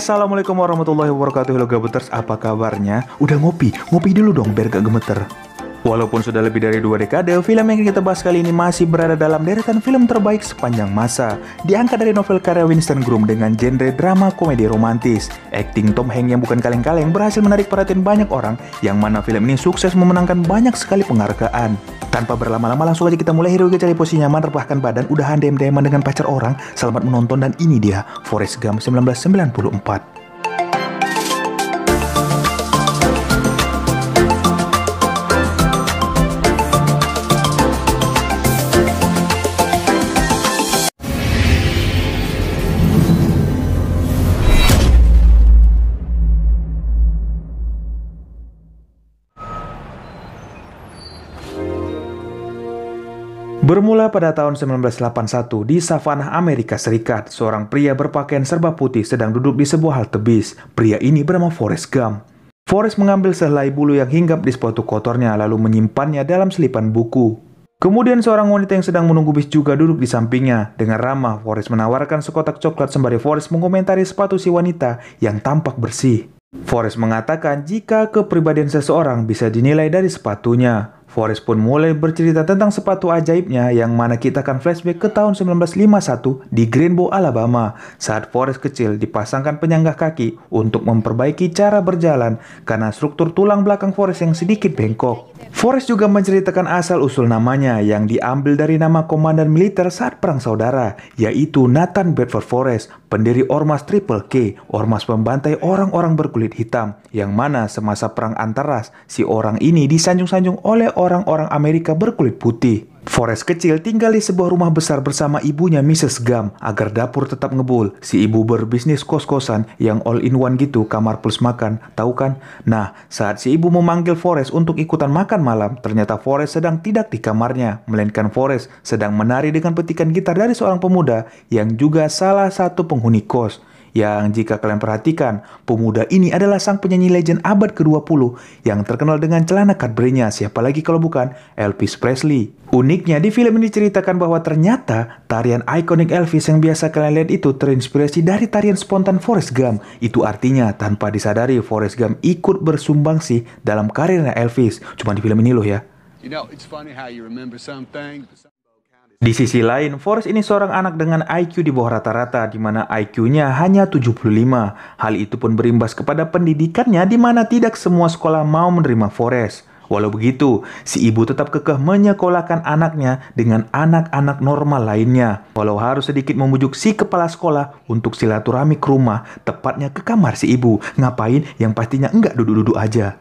Assalamualaikum warahmatullahi wabarakatuh Halo Gabuters, apa kabarnya? Udah ngopi? Ngopi dulu dong biar gak gemeter Walaupun sudah lebih dari dua dekade, film yang kita bahas kali ini masih berada dalam deretan film terbaik sepanjang masa. Diangkat dari novel karya Winston Groom dengan genre drama komedi romantis. Akting Tom Hanks yang bukan kaleng-kaleng berhasil menarik perhatian banyak orang, yang mana film ini sukses memenangkan banyak sekali penghargaan. Tanpa berlama-lama langsung aja kita mulai Hiroge cari posisi nyaman, terpahkan badan, udahan dem-deman dengan pacar orang, selamat menonton dan ini dia, Forrest Gump 1994. pada tahun 1981 di Savannah, Amerika Serikat, seorang pria berpakaian serba putih sedang duduk di sebuah halte bis. Pria ini bernama Forrest Gump. Forrest mengambil sehelai bulu yang hinggap di sepatu kotornya lalu menyimpannya dalam selipan buku. Kemudian seorang wanita yang sedang menunggu bis juga duduk di sampingnya. Dengan ramah, Forrest menawarkan sekotak coklat sembari Forrest mengomentari sepatu si wanita yang tampak bersih. Forrest mengatakan jika kepribadian seseorang bisa dinilai dari sepatunya. Forrest pun mulai bercerita tentang sepatu ajaibnya yang mana kita akan flashback ke tahun 1951 di Greenbow, Alabama saat Forrest kecil dipasangkan penyangga kaki untuk memperbaiki cara berjalan karena struktur tulang belakang Forrest yang sedikit bengkok. Forrest juga menceritakan asal-usul namanya yang diambil dari nama komandan militer saat Perang Saudara, yaitu Nathan Bedford Forrest, pendiri Ormas Triple K, ormas pembantai orang-orang berkulit hitam, yang mana semasa Perang Antaras, si orang ini disanjung-sanjung oleh orang-orang Amerika berkulit putih. Forest kecil tinggal di sebuah rumah besar bersama ibunya Mrs. Gum agar dapur tetap ngebul. Si ibu berbisnis kos-kosan yang all-in-one gitu, kamar plus makan, tahu kan? Nah, saat si ibu memanggil Forest untuk ikutan makan malam, ternyata Forest sedang tidak di kamarnya, melainkan Forest sedang menari dengan petikan gitar dari seorang pemuda yang juga salah satu penghuni kos yang jika kalian perhatikan, pemuda ini adalah sang penyanyi legend abad ke-20 yang terkenal dengan celana kadbrenya siapa lagi kalau bukan Elvis Presley. Uniknya di film ini ceritakan bahwa ternyata tarian ikonik Elvis yang biasa kalian lihat itu terinspirasi dari tarian spontan Forrest Gump. Itu artinya tanpa disadari Forrest Gump ikut bersumbangsi dalam karirnya Elvis. Cuma di film ini loh ya. You know, it's funny how you remember something. Di sisi lain, Forrest ini seorang anak dengan IQ di bawah rata-rata, di mana IQ-nya hanya 75. Hal itu pun berimbas kepada pendidikannya di mana tidak semua sekolah mau menerima Forrest. Walau begitu, si ibu tetap kekeh menyekolahkan anaknya dengan anak-anak normal lainnya. Walau harus sedikit membujuk si kepala sekolah untuk silaturahmi ke rumah, tepatnya ke kamar si ibu. Ngapain yang pastinya enggak duduk-duduk aja.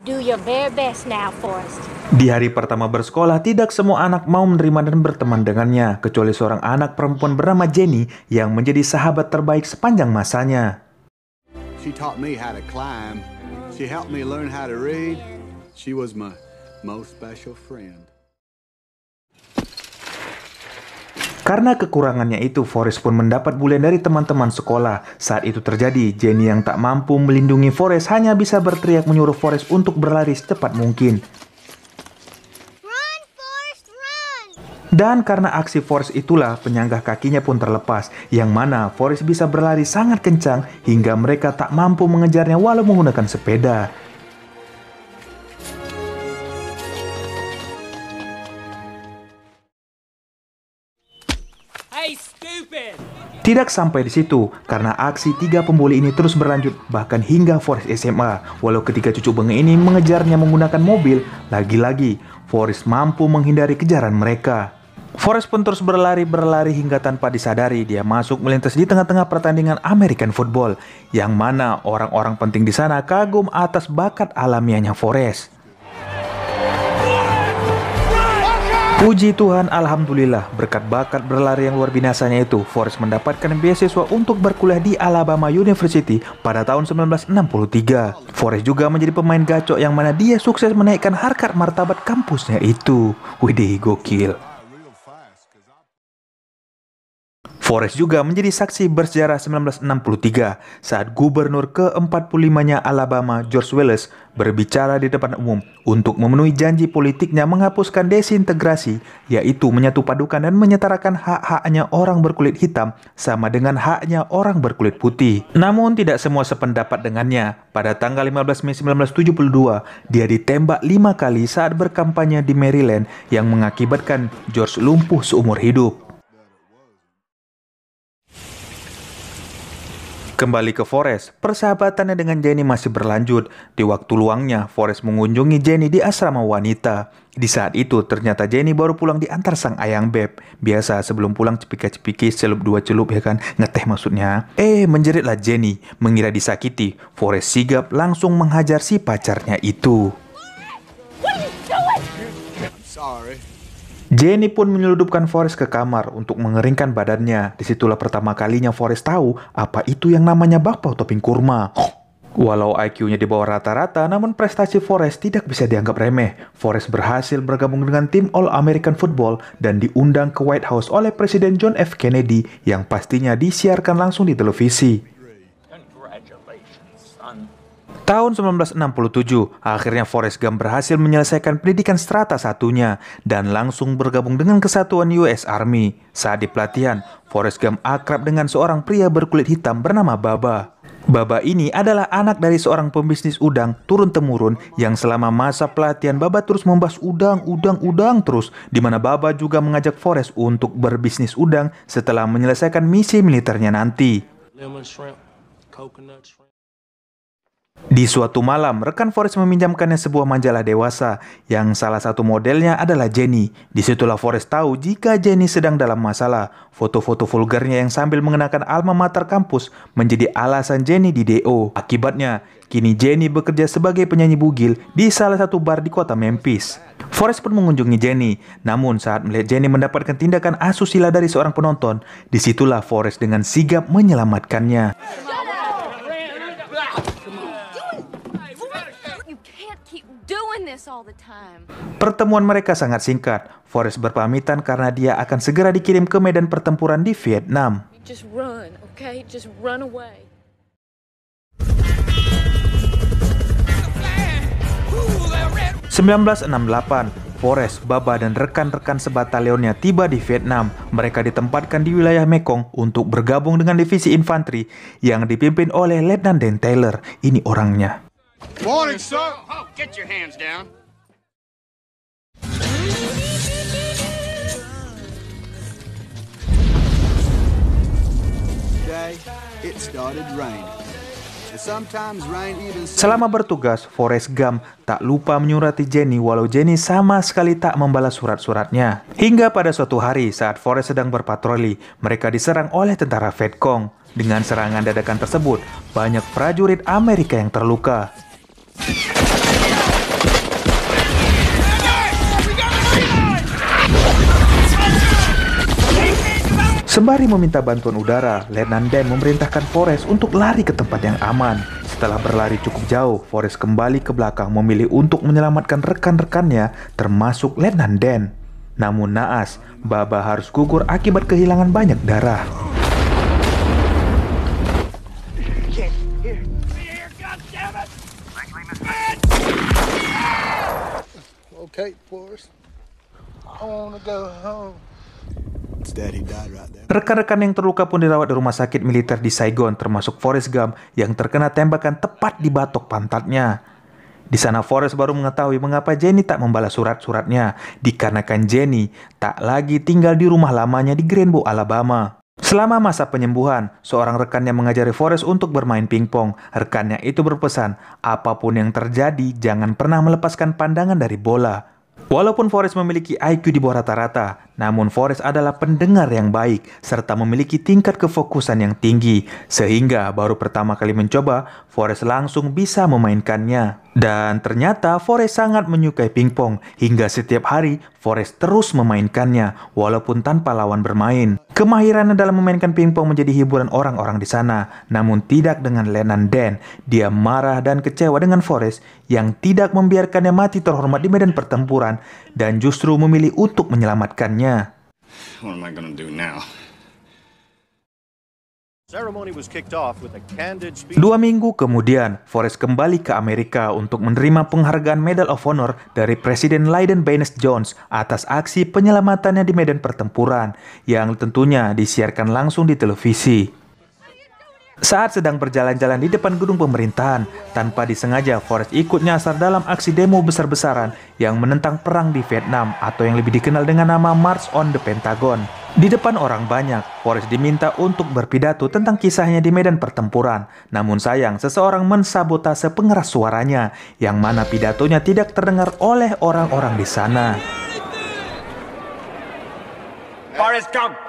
Do your very best now, Forrest. Di hari pertama bersekolah, tidak semua anak mau menerima dan berteman dengannya, kecuali seorang anak perempuan bernama Jenny yang menjadi sahabat terbaik sepanjang masanya. Karena kekurangannya itu, Forrest pun mendapat bulan dari teman-teman sekolah. Saat itu terjadi, Jenny yang tak mampu melindungi Forrest hanya bisa berteriak menyuruh Forrest untuk berlari secepat mungkin. Dan karena aksi Forrest itulah penyangga kakinya pun terlepas, yang mana Forrest bisa berlari sangat kencang hingga mereka tak mampu mengejarnya walau menggunakan sepeda. Tidak sampai di situ, karena aksi tiga pembuli ini terus berlanjut bahkan hingga Forrest SMA. Walau ketika cucu bengi ini mengejarnya menggunakan mobil, lagi-lagi Forrest mampu menghindari kejaran mereka. Forrest pun terus berlari-berlari hingga tanpa disadari dia masuk melintas di tengah-tengah pertandingan American Football yang mana orang-orang penting di sana kagum atas bakat alamiahnya Forrest. Puji Tuhan, Alhamdulillah, berkat bakat berlari yang luar binasanya itu, Forrest mendapatkan beasiswa untuk berkuliah di Alabama University pada tahun 1963. Forrest juga menjadi pemain gacok yang mana dia sukses menaikkan harkat martabat kampusnya itu. Widih, gokil. Forrest juga menjadi saksi bersejarah 1963 saat gubernur ke-45-nya Alabama George Willis berbicara di depan umum untuk memenuhi janji politiknya menghapuskan desintegrasi, yaitu menyatu padukan dan menyetarakan hak-haknya orang berkulit hitam sama dengan haknya orang berkulit putih. Namun tidak semua sependapat dengannya. Pada tanggal 15 Mei 1972, dia ditembak lima kali saat berkampanye di Maryland yang mengakibatkan George lumpuh seumur hidup. Kembali ke Forest, persahabatannya dengan Jenny masih berlanjut. Di waktu luangnya, Forest mengunjungi Jenny di asrama wanita. Di saat itu, ternyata Jenny baru pulang diantar sang ayang beb. Biasa sebelum pulang cepika-cepiki celup dua celup ya kan, ngeteh maksudnya. Eh, menjeritlah Jenny, mengira disakiti. Forest sigap langsung menghajar si pacarnya itu. What? What Jenny pun menyeludupkan Forest ke kamar untuk mengeringkan badannya. Disitulah pertama kalinya Forest tahu apa itu yang namanya bakpao topping kurma. Walau IQ-nya di bawah rata-rata, namun prestasi Forest tidak bisa dianggap remeh. Forest berhasil bergabung dengan tim All American Football dan diundang ke White House oleh Presiden John F. Kennedy yang pastinya disiarkan langsung di televisi. Tahun 1967, akhirnya Forrest Gump berhasil menyelesaikan pendidikan strata satunya dan langsung bergabung dengan kesatuan US Army. Saat di pelatihan, Forrest Gump akrab dengan seorang pria berkulit hitam bernama Baba. Baba ini adalah anak dari seorang pembisnis udang turun-temurun yang selama masa pelatihan Baba terus membahas udang, udang, udang terus, di mana Baba juga mengajak Forrest untuk berbisnis udang setelah menyelesaikan misi militernya nanti. Di suatu malam, rekan Forrest meminjamkannya sebuah majalah dewasa yang salah satu modelnya adalah Jenny. Disitulah Forrest tahu jika Jenny sedang dalam masalah. Foto-foto vulgarnya yang sambil mengenakan alma mater kampus menjadi alasan Jenny di DO. Akibatnya, kini Jenny bekerja sebagai penyanyi bugil di salah satu bar di kota Memphis. Forrest pun mengunjungi Jenny, namun saat melihat Jenny mendapatkan tindakan asusila dari seorang penonton, disitulah Forrest dengan sigap menyelamatkannya. Pertemuan mereka sangat singkat. Forrest berpamitan karena dia akan segera dikirim ke medan pertempuran di Vietnam. ...1968, Forrest, Baba, dan rekan-rekan sebatalionnya tiba di Vietnam. Mereka ditempatkan di wilayah Mekong untuk bergabung dengan divisi infanteri yang dipimpin oleh Letnan Dan Taylor. Ini orangnya. Morning, sir. Oh, oh, get your hands down. Today, it started raining. Selama bertugas, Forrest Gump tak lupa menyurati Jenny walau Jenny sama sekali tak membalas surat-suratnya. Hingga pada suatu hari saat Forrest sedang berpatroli, mereka diserang oleh tentara Vietcong. Dengan serangan dadakan tersebut, banyak prajurit Amerika yang terluka. Sembari meminta bantuan udara, Letnan Dan memerintahkan Forrest untuk lari ke tempat yang aman. Setelah berlari cukup jauh, Forrest kembali ke belakang memilih untuk menyelamatkan rekan-rekannya termasuk Letnan Dan. Namun naas, Baba harus gugur akibat kehilangan banyak darah. Rekan-rekan yang terluka pun dirawat di rumah sakit militer di Saigon termasuk Forrest Gump yang terkena tembakan tepat di batok pantatnya. Di sana Forrest baru mengetahui mengapa Jenny tak membalas surat-suratnya dikarenakan Jenny tak lagi tinggal di rumah lamanya di Greenbow, Alabama. Selama masa penyembuhan, seorang rekannya mengajari Forrest untuk bermain pingpong. Rekannya itu berpesan, apapun yang terjadi, jangan pernah melepaskan pandangan dari bola. Walaupun Forrest memiliki IQ di bawah rata-rata, namun Forrest adalah pendengar yang baik serta memiliki tingkat kefokusan yang tinggi. Sehingga baru pertama kali mencoba, Forrest langsung bisa memainkannya. Dan ternyata Forest sangat menyukai pingpong, hingga setiap hari Forest terus memainkannya walaupun tanpa lawan bermain. Kemahirannya dalam memainkan pingpong menjadi hiburan orang-orang di sana, namun tidak dengan Lennon Dan. Dia marah dan kecewa dengan Forest yang tidak membiarkannya mati terhormat di medan pertempuran dan justru memilih untuk menyelamatkannya. What am I gonna do now? Dua minggu kemudian, Forrest kembali ke Amerika untuk menerima penghargaan Medal of Honor dari Presiden Lyndon Baines Jones atas aksi penyelamatannya di medan pertempuran, yang tentunya disiarkan langsung di televisi. Saat sedang berjalan-jalan di depan gedung pemerintahan, tanpa disengaja Forrest ikut nyasar dalam aksi demo besar-besaran yang menentang perang di Vietnam atau yang lebih dikenal dengan nama March on the Pentagon. Di depan orang banyak, Forrest diminta untuk berpidato tentang kisahnya di medan pertempuran. Namun sayang, seseorang mensabotase pengeras suaranya, yang mana pidatonya tidak terdengar oleh orang-orang di sana. Forrest, come!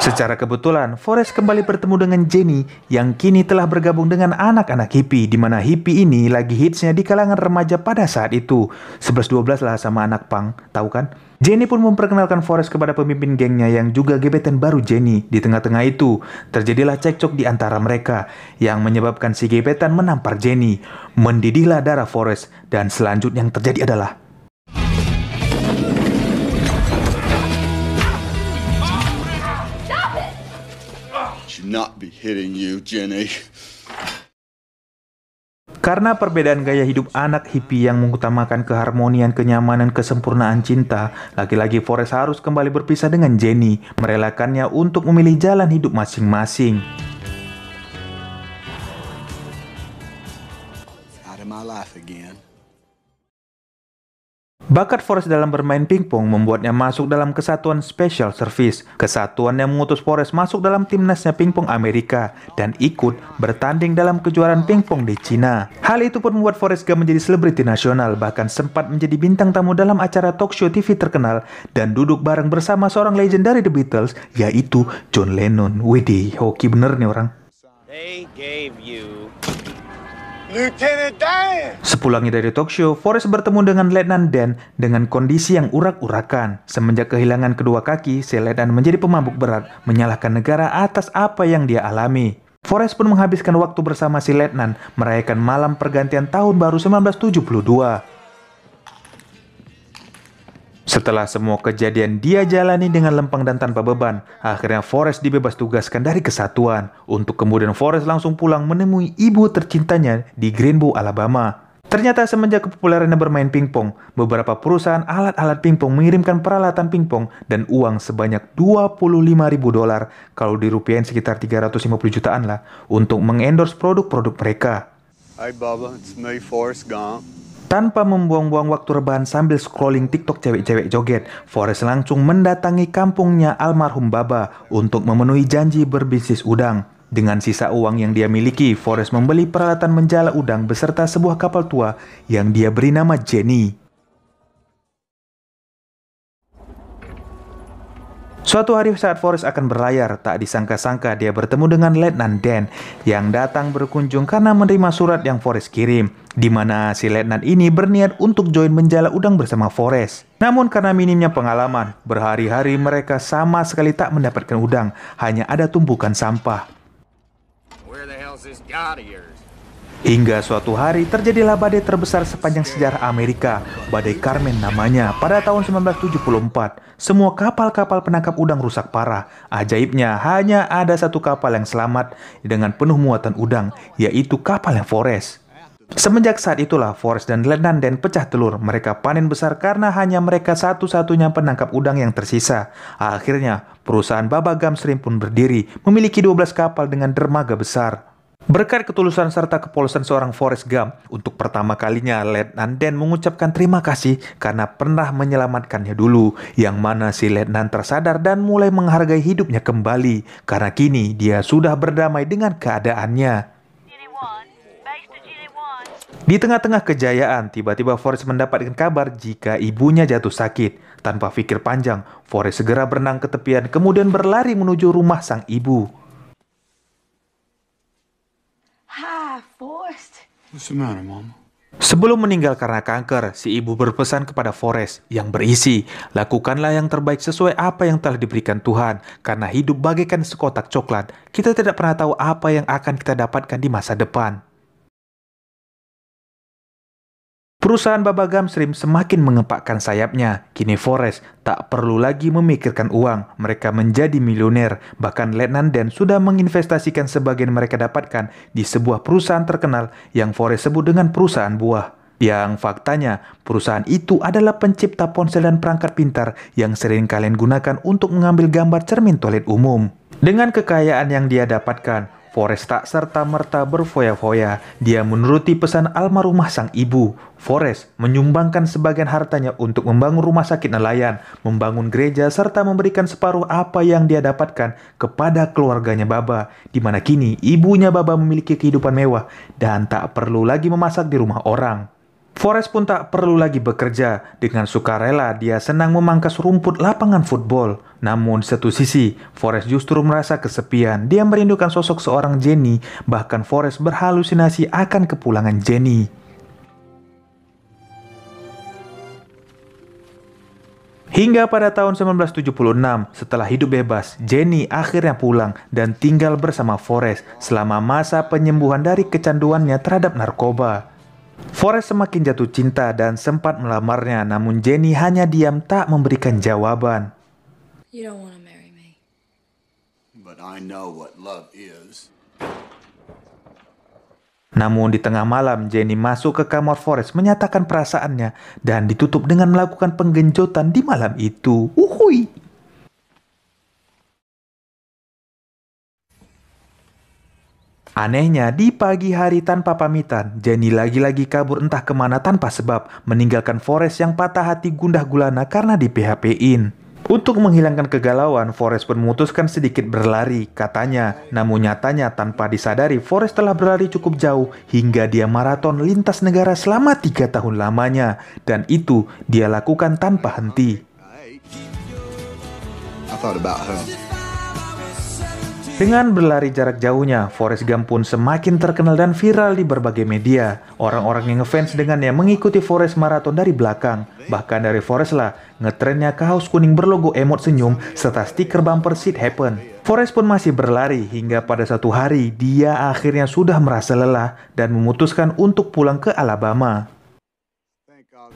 Secara kebetulan, Forrest kembali bertemu dengan Jenny yang kini telah bergabung dengan anak-anak hippie di mana hippie ini lagi hitsnya di kalangan remaja pada saat itu. 11-12 lah sama anak pang, tahu kan? Jenny pun memperkenalkan Forrest kepada pemimpin gengnya yang juga gebetan baru Jenny. Di tengah-tengah itu, terjadilah cekcok di antara mereka yang menyebabkan si gebetan menampar Jenny. Mendidihlah darah Forrest dan selanjutnya yang terjadi adalah not be hitting you, Jenny. Karena perbedaan gaya hidup anak hippie yang mengutamakan keharmonian, kenyamanan, kesempurnaan cinta, laki-laki Forest harus kembali berpisah dengan Jenny, merelakannya untuk memilih jalan hidup masing-masing. Bakat Forest dalam bermain pingpong membuatnya masuk dalam kesatuan Special Service, kesatuan yang mengutus Forest masuk dalam timnasnya pingpong Amerika dan ikut bertanding dalam kejuaraan pingpong di Cina. Hal itu pun membuat Forest Gump menjadi selebriti nasional, bahkan sempat menjadi bintang tamu dalam acara talk show TV terkenal dan duduk bareng bersama seorang legend dari The Beatles, yaitu John Lennon. Widih, hoki bener nih orang. They gave you Lieutenant Dan. Sepulangnya dari talk Forrest bertemu dengan Letnan Dan dengan kondisi yang urak-urakan. Semenjak kehilangan kedua kaki, si Letnan menjadi pemabuk berat, menyalahkan negara atas apa yang dia alami. Forrest pun menghabiskan waktu bersama si Letnan, merayakan malam pergantian tahun baru 1972. Setelah semua kejadian dia jalani dengan lempeng dan tanpa beban, akhirnya Forrest dibebas tugaskan dari kesatuan untuk kemudian Forrest langsung pulang menemui ibu tercintanya di Greenbow, Alabama. Ternyata semenjak kepopulerannya bermain pingpong, beberapa perusahaan alat-alat pingpong mengirimkan peralatan pingpong dan uang sebanyak 25 ribu dolar, kalau dirupiahin sekitar 350 jutaan lah, untuk mengendorse produk-produk mereka. Hi Baba, it's me Forrest Gump. Tanpa membuang-buang waktu rebahan sambil scrolling TikTok cewek-cewek joget, Forrest langsung mendatangi kampungnya almarhum Baba untuk memenuhi janji berbisnis udang. Dengan sisa uang yang dia miliki, Forrest membeli peralatan menjala udang beserta sebuah kapal tua yang dia beri nama Jenny. Suatu hari saat Forrest akan berlayar, tak disangka-sangka dia bertemu dengan Letnan Dan yang datang berkunjung karena menerima surat yang Forrest kirim, di mana si Letnan ini berniat untuk join menjala udang bersama Forrest. Namun karena minimnya pengalaman, berhari-hari mereka sama sekali tak mendapatkan udang, hanya ada tumpukan sampah. Where the is this god of yours? Hingga suatu hari terjadilah badai terbesar sepanjang sejarah Amerika, badai Carmen namanya, pada tahun 1974. Semua kapal-kapal penangkap udang rusak parah. Ajaibnya, hanya ada satu kapal yang selamat dengan penuh muatan udang, yaitu kapal yang Forest. Semenjak saat itulah Forest dan Lennon dan pecah telur. Mereka panen besar karena hanya mereka satu-satunya penangkap udang yang tersisa. Akhirnya, perusahaan Baba Gumstream pun berdiri, memiliki 12 kapal dengan dermaga besar. Berkat ketulusan serta kepolosan seorang Forrest Gump, untuk pertama kalinya Letnan Dan mengucapkan terima kasih karena pernah menyelamatkannya dulu, yang mana si Letnan tersadar dan mulai menghargai hidupnya kembali, karena kini dia sudah berdamai dengan keadaannya. Di tengah-tengah kejayaan, tiba-tiba Forrest mendapatkan kabar jika ibunya jatuh sakit. Tanpa pikir panjang, Forrest segera berenang ke tepian kemudian berlari menuju rumah sang ibu. Sebelum meninggal karena kanker, si ibu berpesan kepada Forrest yang berisi, lakukanlah yang terbaik sesuai apa yang telah diberikan Tuhan, karena hidup bagaikan sekotak coklat, kita tidak pernah tahu apa yang akan kita dapatkan di masa depan. Perusahaan Babagam Stream semakin mengepakkan sayapnya. Kini Forest tak perlu lagi memikirkan uang. Mereka menjadi milioner. Bahkan Letnan Dan sudah menginvestasikan sebagian mereka dapatkan di sebuah perusahaan terkenal yang Forest sebut dengan perusahaan buah. Yang faktanya, perusahaan itu adalah pencipta ponsel dan perangkat pintar yang sering kalian gunakan untuk mengambil gambar cermin toilet umum. Dengan kekayaan yang dia dapatkan, Forest tak serta-merta berfoya-foya. Dia menuruti pesan almarhumah sang ibu. Forest menyumbangkan sebagian hartanya untuk membangun rumah sakit nelayan, membangun gereja, serta memberikan separuh apa yang dia dapatkan kepada keluarganya Baba, di mana kini ibunya Baba memiliki kehidupan mewah dan tak perlu lagi memasak di rumah orang. Forest pun tak perlu lagi bekerja. Dengan sukarela, dia senang memangkas rumput lapangan football. Namun, satu sisi, Forest justru merasa kesepian. Dia merindukan sosok seorang Jenny, bahkan Forest berhalusinasi akan kepulangan Jenny. Hingga pada tahun 1976, setelah hidup bebas, Jenny akhirnya pulang dan tinggal bersama Forrest selama masa penyembuhan dari kecanduannya terhadap narkoba. Forrest semakin jatuh cinta dan sempat melamarnya, namun Jenny hanya diam tak memberikan jawaban. Namun di tengah malam, Jenny masuk ke kamar Forrest menyatakan perasaannya dan ditutup dengan melakukan penggenjotan di malam itu. Uhui! Anehnya, di pagi hari tanpa pamitan, Jenny lagi-lagi kabur entah kemana tanpa sebab, meninggalkan Forest yang patah hati gundah gulana karena di PHP-in. Untuk menghilangkan kegalauan, Forest pun memutuskan sedikit berlari, katanya. Namun nyatanya, tanpa disadari, Forest telah berlari cukup jauh hingga dia maraton lintas negara selama tiga tahun lamanya. Dan itu dia lakukan tanpa henti. I thought about her. Dengan berlari jarak jauhnya, Forrest Gump pun semakin terkenal dan viral di berbagai media. Orang-orang yang ngefans dengannya mengikuti Forrest maraton dari belakang. Bahkan dari Forrest lah, ngetrennya kaos kuning berlogo emot senyum serta stiker bumper seat Happen. Forrest pun masih berlari hingga pada satu hari dia akhirnya sudah merasa lelah dan memutuskan untuk pulang ke Alabama.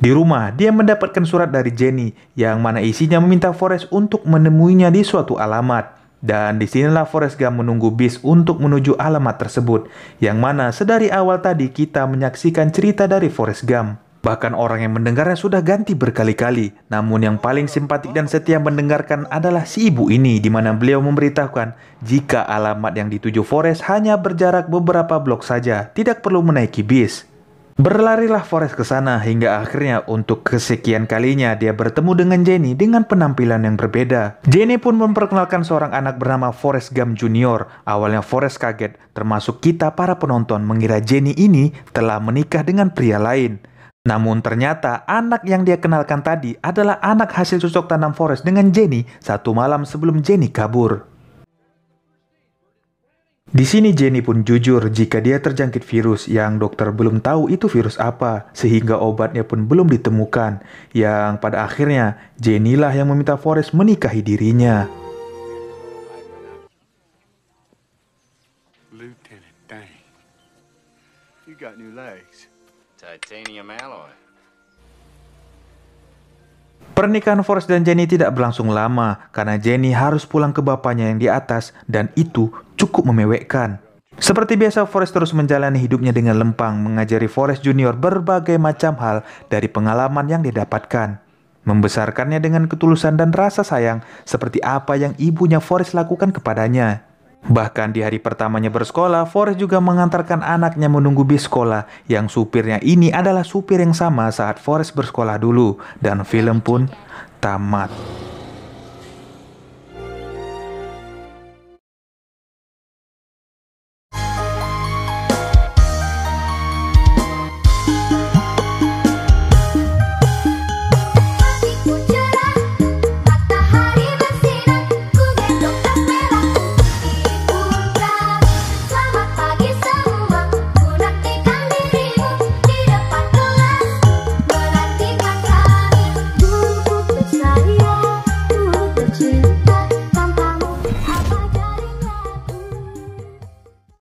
Di rumah, dia mendapatkan surat dari Jenny yang mana isinya meminta Forrest untuk menemuinya di suatu alamat. Dan disinilah Forrest Gump menunggu bis untuk menuju alamat tersebut, yang mana sedari awal tadi kita menyaksikan cerita dari Forrest Gump. Bahkan orang yang mendengarnya sudah ganti berkali-kali. Namun yang paling simpatik dan setia mendengarkan adalah si ibu ini di mana beliau memberitahukan jika alamat yang dituju Forest hanya berjarak beberapa blok saja, tidak perlu menaiki bis. Berlarilah Forest ke sana hingga akhirnya untuk kesekian kalinya dia bertemu dengan Jenny dengan penampilan yang berbeda. Jenny pun memperkenalkan seorang anak bernama Forrest Gam Junior. Awalnya Forrest kaget, termasuk kita para penonton mengira Jenny ini telah menikah dengan pria lain. Namun ternyata anak yang dia kenalkan tadi adalah anak hasil cocok tanam Forest dengan Jenny satu malam sebelum Jenny kabur. Di sini Jenny pun jujur jika dia terjangkit virus yang dokter belum tahu itu virus apa, sehingga obatnya pun belum ditemukan, yang pada akhirnya Jenny lah yang meminta Forrest menikahi dirinya. Lieutenant, dang. You got new legs. Titanium alloy. Pernikahan Forrest dan Jenny tidak berlangsung lama karena Jenny harus pulang ke bapaknya yang di atas dan itu cukup memewekkan. Seperti biasa, Forrest terus menjalani hidupnya dengan lempang, mengajari Forrest Junior berbagai macam hal dari pengalaman yang didapatkan. Membesarkannya dengan ketulusan dan rasa sayang seperti apa yang ibunya Forrest lakukan kepadanya. Bahkan di hari pertamanya bersekolah, Forrest juga mengantarkan anaknya menunggu bis sekolah yang supirnya ini adalah supir yang sama saat Forrest bersekolah dulu dan film pun tamat.